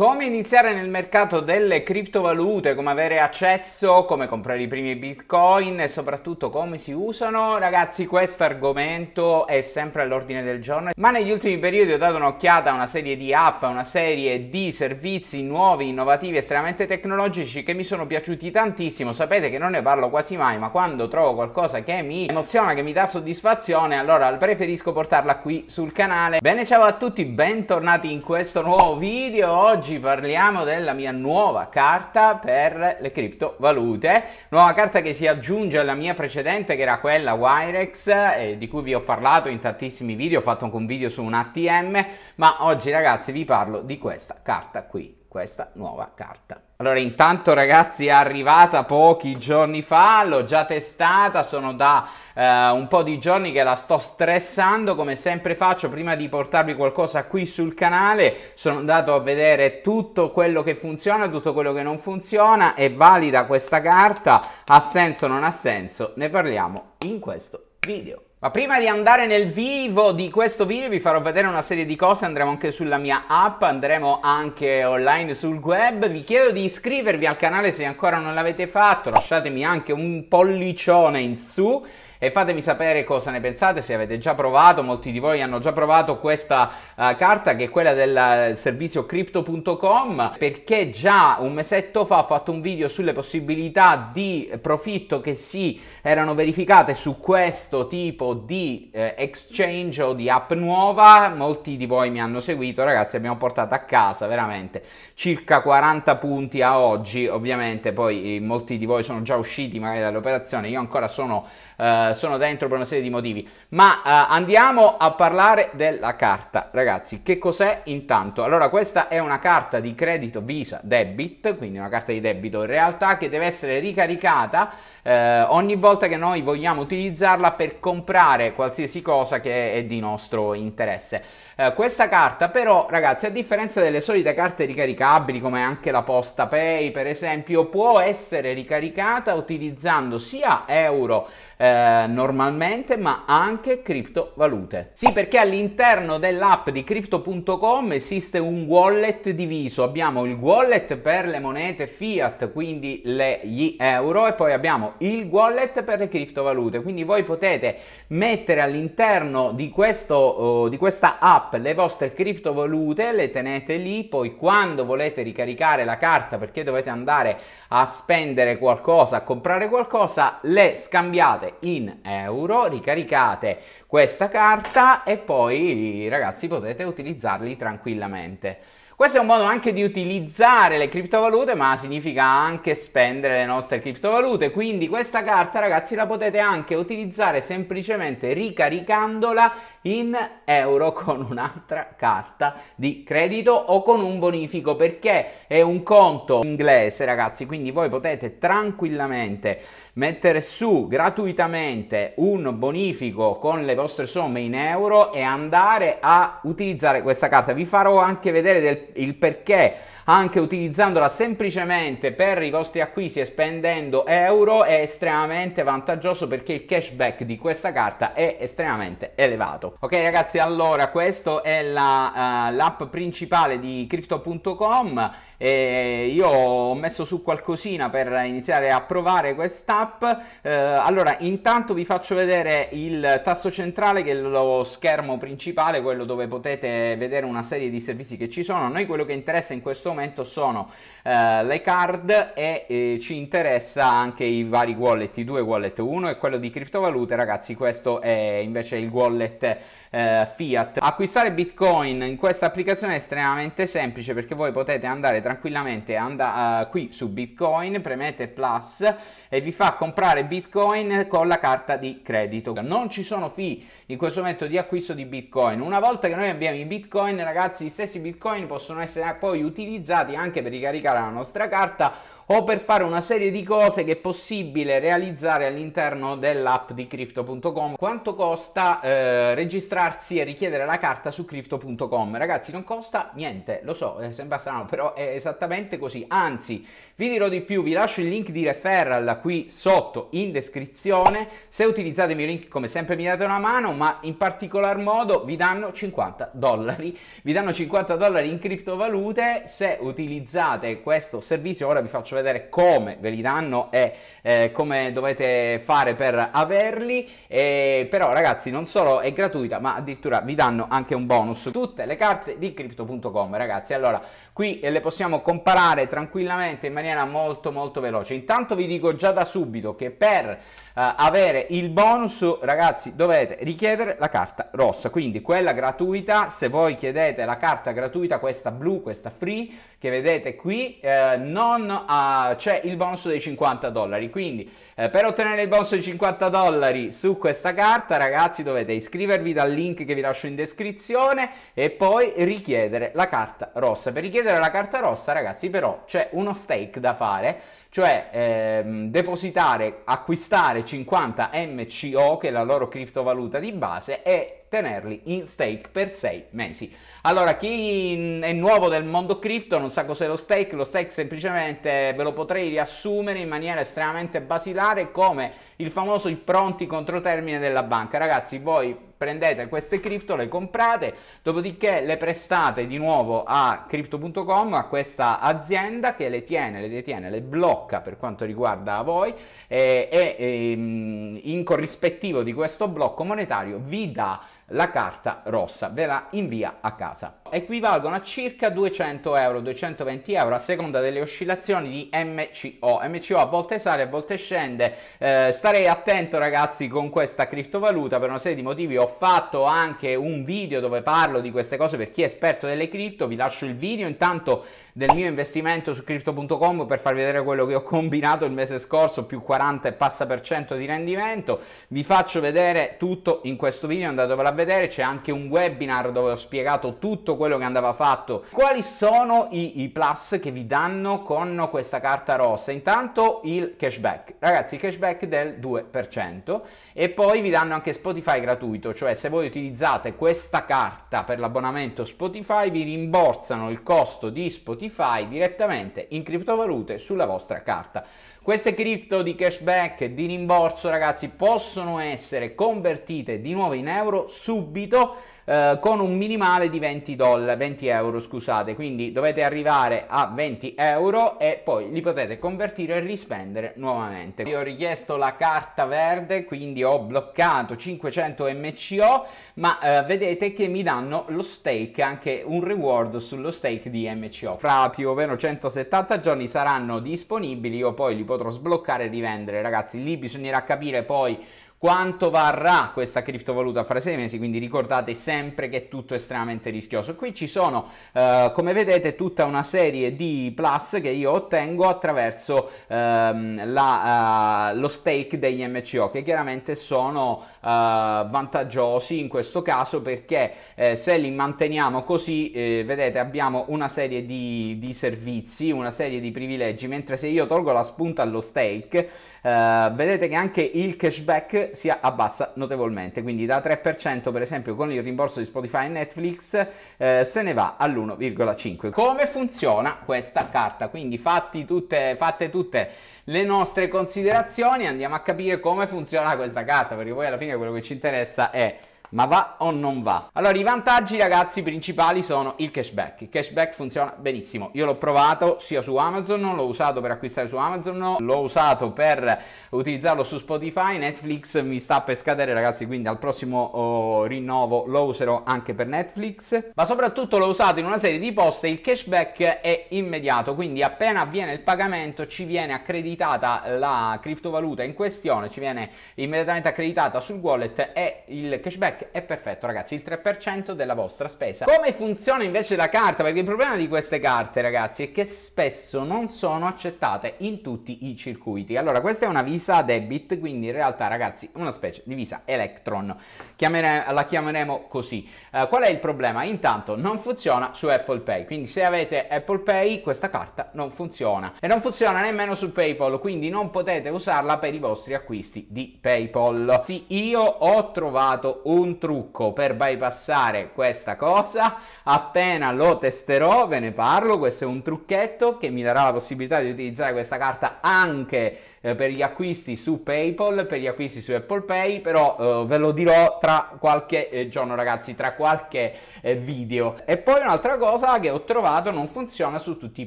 Come iniziare nel mercato delle criptovalute, come avere accesso, come comprare i primi bitcoin e soprattutto come si usano? Ragazzi, questo argomento è sempre all'ordine del giorno, ma negli ultimi periodi ho dato un'occhiata a una serie di app, a una serie di servizi nuovi, innovativi, estremamente tecnologici che mi sono piaciuti tantissimo. Sapete che non ne parlo quasi mai, ma quando trovo qualcosa che mi emoziona, che mi dà soddisfazione, allora preferisco portarla qui sul canale. Bene, ciao a tutti, bentornati in questo nuovo video. Oggi Oggi parliamo della mia nuova carta per le criptovalute, nuova carta che si aggiunge alla mia precedente che era quella Wirex eh, di cui vi ho parlato in tantissimi video, ho fatto anche un video su un ATM, ma oggi ragazzi vi parlo di questa carta qui questa nuova carta. Allora intanto ragazzi è arrivata pochi giorni fa, l'ho già testata, sono da eh, un po' di giorni che la sto stressando come sempre faccio prima di portarvi qualcosa qui sul canale, sono andato a vedere tutto quello che funziona, tutto quello che non funziona, è valida questa carta, ha senso o non ha senso, ne parliamo in questo video. Ma prima di andare nel vivo di questo video vi farò vedere una serie di cose, andremo anche sulla mia app, andremo anche online sul web, vi chiedo di iscrivervi al canale se ancora non l'avete fatto, lasciatemi anche un pollicione in su e fatemi sapere cosa ne pensate, se avete già provato, molti di voi hanno già provato questa uh, carta che è quella del eh, servizio crypto.com perché già un mesetto fa ho fatto un video sulle possibilità di profitto che si erano verificate su questo tipo di eh, exchange o di app nuova, molti di voi mi hanno seguito, ragazzi, abbiamo portato a casa veramente circa 40 punti a oggi, ovviamente poi eh, molti di voi sono già usciti magari dall'operazione, io ancora sono eh, eh, sono dentro per una serie di motivi. Ma eh, andiamo a parlare della carta, ragazzi. Che cos'è intanto? Allora, questa è una carta di credito Visa Debit, quindi una carta di debito in realtà che deve essere ricaricata eh, ogni volta che noi vogliamo utilizzarla per comprare qualsiasi cosa che è di nostro interesse. Eh, questa carta però, ragazzi, a differenza delle solite carte ricaricabili come anche la Posta Pay, per esempio, può essere ricaricata utilizzando sia euro eh, eh, normalmente ma anche criptovalute. Sì perché all'interno dell'app di crypto.com esiste un wallet diviso, abbiamo il wallet per le monete fiat quindi le, gli euro e poi abbiamo il wallet per le criptovalute quindi voi potete mettere all'interno di, questo, uh, di questa app le vostre criptovalute, le tenete lì poi quando volete ricaricare la carta perché dovete andare a spendere qualcosa, a comprare qualcosa, le scambiate in euro, ricaricate questa carta e poi ragazzi potete utilizzarli tranquillamente. Questo è un modo anche di utilizzare le criptovalute, ma significa anche spendere le nostre criptovalute. Quindi questa carta, ragazzi, la potete anche utilizzare semplicemente ricaricandola in euro con un'altra carta di credito o con un bonifico, perché è un conto inglese, ragazzi, quindi voi potete tranquillamente mettere su gratuitamente un bonifico con le vostre somme in euro e andare a utilizzare questa carta. Vi farò anche vedere del il perché anche utilizzandola semplicemente per i vostri acquisti e spendendo euro è estremamente vantaggioso perché il cashback di questa carta è estremamente elevato. Ok ragazzi, allora questa è la, uh, l'app principale di crypto.com e io ho messo su qualcosina per iniziare a provare quest'app. Eh, allora, intanto vi faccio vedere il tasto centrale che è lo schermo principale, quello dove potete vedere una serie di servizi che ci sono. A noi quello che interessa in questo momento sono eh, le card e eh, ci interessa anche i vari wallet, i due wallet. Uno è quello di criptovalute, ragazzi, questo è invece il wallet eh, fiat. Acquistare Bitcoin in questa applicazione è estremamente semplice perché voi potete andare tra tranquillamente anda uh, qui su Bitcoin, premete plus e vi fa comprare Bitcoin con la carta di credito. Non ci sono fee in questo momento di acquisto di Bitcoin. Una volta che noi abbiamo i Bitcoin, ragazzi, gli stessi Bitcoin possono essere poi utilizzati anche per ricaricare la nostra carta o per fare una serie di cose che è possibile realizzare all'interno dell'app di crypto.com. Quanto costa eh, registrarsi e richiedere la carta su crypto.com? Ragazzi, non costa niente, lo so, eh, sembra strano, però è esattamente così. Anzi, vi dirò di più, vi lascio il link di referral qui sotto in descrizione. Se utilizzate i miei link, come sempre mi date una mano, ma in particolar modo vi danno 50 dollari. Vi danno 50 dollari in criptovalute se utilizzate questo servizio. Ora vi faccio vedere vedere come ve li danno e eh, come dovete fare per averli. E, però ragazzi non solo è gratuita ma addirittura vi danno anche un bonus. Tutte le carte di crypto.com ragazzi. Allora qui eh, le possiamo comparare tranquillamente in maniera molto molto veloce. Intanto vi dico già da subito che per eh, avere il bonus ragazzi dovete richiedere la carta rossa. Quindi quella gratuita se voi chiedete la carta gratuita questa blu questa free che vedete qui eh, non ha eh, c'è il bonus dei 50 dollari. Quindi eh, per ottenere il bonus dei 50 dollari su questa carta, ragazzi, dovete iscrivervi dal link che vi lascio in descrizione e poi richiedere la carta rossa. Per richiedere la carta rossa, ragazzi, però c'è uno stake da fare, cioè ehm, depositare, acquistare 50 MCO, che è la loro criptovaluta di base, e tenerli in stake per sei mesi. Allora, chi è nuovo del mondo cripto non sa cos'è lo stake, lo stake semplicemente ve lo potrei riassumere in maniera estremamente basilare come il famoso i pronti contro termine della banca. Ragazzi, voi prendete queste cripto, le comprate, dopodiché le prestate di nuovo a crypto.com, a questa azienda che le tiene, le detiene, le blocca per quanto riguarda voi eh, e, e ehm, in corrispettivo di questo blocco monetario vi dà la carta rossa, ve la invia a casa. Equivalgono a circa 200 euro, 220 euro a seconda delle oscillazioni di MCO. MCO a volte sale, a volte scende. Eh, starei attento ragazzi con questa criptovaluta per una serie di motivi. Ho fatto anche un video dove parlo di queste cose per chi è esperto delle cripto. Vi lascio il video intanto del mio investimento su crypto.com per farvi vedere quello che ho combinato il mese scorso, più 40 e passa per cento di rendimento. Vi faccio vedere tutto in questo video, andatevela a vedere vedere c'è anche un webinar dove ho spiegato tutto quello che andava fatto. Quali sono i, i plus che vi danno con questa carta rossa? Intanto il cashback, ragazzi il cashback del 2% e poi vi danno anche Spotify gratuito, cioè se voi utilizzate questa carta per l'abbonamento Spotify vi rimborsano il costo di Spotify direttamente in criptovalute sulla vostra carta. Queste cripto di cashback di rimborso ragazzi possono essere convertite di nuovo in euro su subito eh, con un minimale di 20, dollari, 20 euro, scusate, quindi dovete arrivare a 20 euro e poi li potete convertire e rispendere nuovamente. Io ho richiesto la carta verde, quindi ho bloccato 500 MCO, ma eh, vedete che mi danno lo stake, anche un reward sullo stake di MCO. Fra più o meno 170 giorni saranno disponibili, io poi li potrò sbloccare e rivendere, ragazzi, lì bisognerà capire poi quanto varrà questa criptovaluta fra sei mesi, quindi ricordate sempre che è tutto estremamente rischioso. Qui ci sono, eh, come vedete, tutta una serie di plus che io ottengo attraverso ehm, la, eh, lo stake degli MCO, che chiaramente sono eh, vantaggiosi in questo caso perché eh, se li manteniamo così, eh, vedete, abbiamo una serie di, di, servizi, una serie di privilegi, mentre se io tolgo la spunta allo stake, eh, vedete che anche il cashback si abbassa notevolmente, quindi da 3% per esempio con il rimborso di Spotify e Netflix eh, se ne va all'1,5. Come funziona questa carta? Quindi fatti tutte, fatte tutte le nostre considerazioni andiamo a capire come funziona questa carta perché poi alla fine quello che ci interessa è ma va o non va? Allora, i vantaggi, ragazzi, principali sono il cashback. Il cashback funziona benissimo. Io l'ho provato sia su Amazon, l'ho usato per acquistare su Amazon, l'ho usato per utilizzarlo su Spotify, Netflix mi sta per scadere, ragazzi, quindi al prossimo oh, rinnovo lo userò anche per Netflix. Ma soprattutto l'ho usato in una serie di post il cashback è immediato, quindi appena avviene il pagamento ci viene accreditata la criptovaluta in questione, ci viene immediatamente accreditata sul wallet e il cashback cashback ecco, è perfetto ragazzi, il 3% della vostra spesa. Come funziona invece la carta? Perché il problema di queste carte ragazzi è che spesso non sono accettate in tutti i circuiti. Allora questa è una Visa Debit, quindi in realtà ragazzi una specie di Visa Electron, Chiamere- la chiameremo così. Uh, qual è il problema? Intanto non funziona su Apple Pay, quindi se avete Apple Pay questa carta non funziona e non funziona nemmeno su PayPal, quindi non potete usarla per i vostri acquisti di PayPal. Sì, io ho trovato un un trucco per bypassare questa cosa. Appena lo testerò ve ne parlo, questo è un trucchetto che mi darà la possibilità di utilizzare questa carta anche eh, per gli acquisti su PayPal, per gli acquisti su Apple Pay, però eh, ve lo dirò tra qualche eh, giorno ragazzi, tra qualche eh, video. E poi un'altra cosa che ho trovato non funziona su tutti i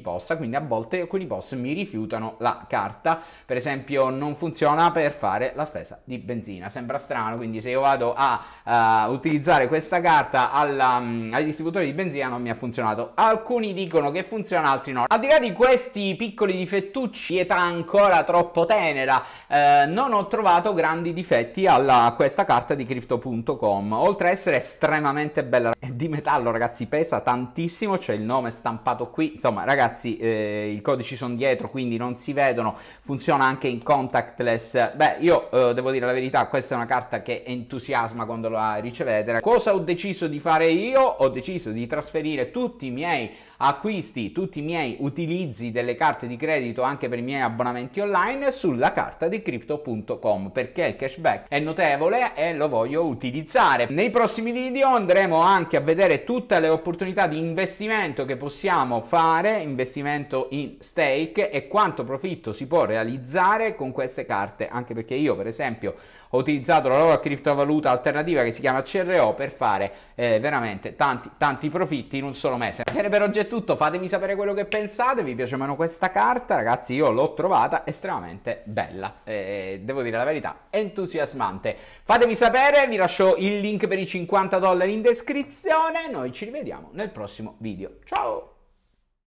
post, quindi a volte alcuni post mi rifiutano la carta, per esempio non funziona per fare la spesa di benzina, sembra strano, quindi se io vado a, a eh, utilizzare questa carta alla, um, ai distributori di benzina non mi ha funzionato. Alcuni dicono che funziona, altri no. Al di là di questi piccoli difettucci, età ancora troppo tenera, eh, non ho trovato grandi difetti alla questa carta di crypto.com. Oltre a essere estremamente bella, è di metallo ragazzi, pesa tantissimo, c'è il nome stampato qui. Insomma ragazzi, eh, i codici sono dietro, quindi non si vedono, funziona anche in contactless. Beh, io eh, devo dire la verità, questa è una carta che entusiasma quando la a ricevedere. Cosa ho deciso di fare io? Ho deciso di trasferire tutti i miei acquisti, tutti i miei utilizzi delle carte di credito anche per i miei abbonamenti online sulla carta di crypto.com perché il cashback è notevole e lo voglio utilizzare. Nei prossimi video andremo anche a vedere tutte le opportunità di investimento che possiamo fare, investimento in stake e quanto profitto si può realizzare con queste carte, anche perché io per esempio ho utilizzato la loro criptovaluta alternativa che si chiama CRO per fare eh, veramente tanti tanti profitti in un solo mese. Bene per oggetto tutto, fatemi sapere quello che pensate, vi piace meno questa carta, ragazzi io l'ho trovata estremamente bella, eh, devo dire la verità, entusiasmante. Fatemi sapere, vi lascio il link per i 50 dollari in descrizione, noi ci rivediamo nel prossimo video, ciao!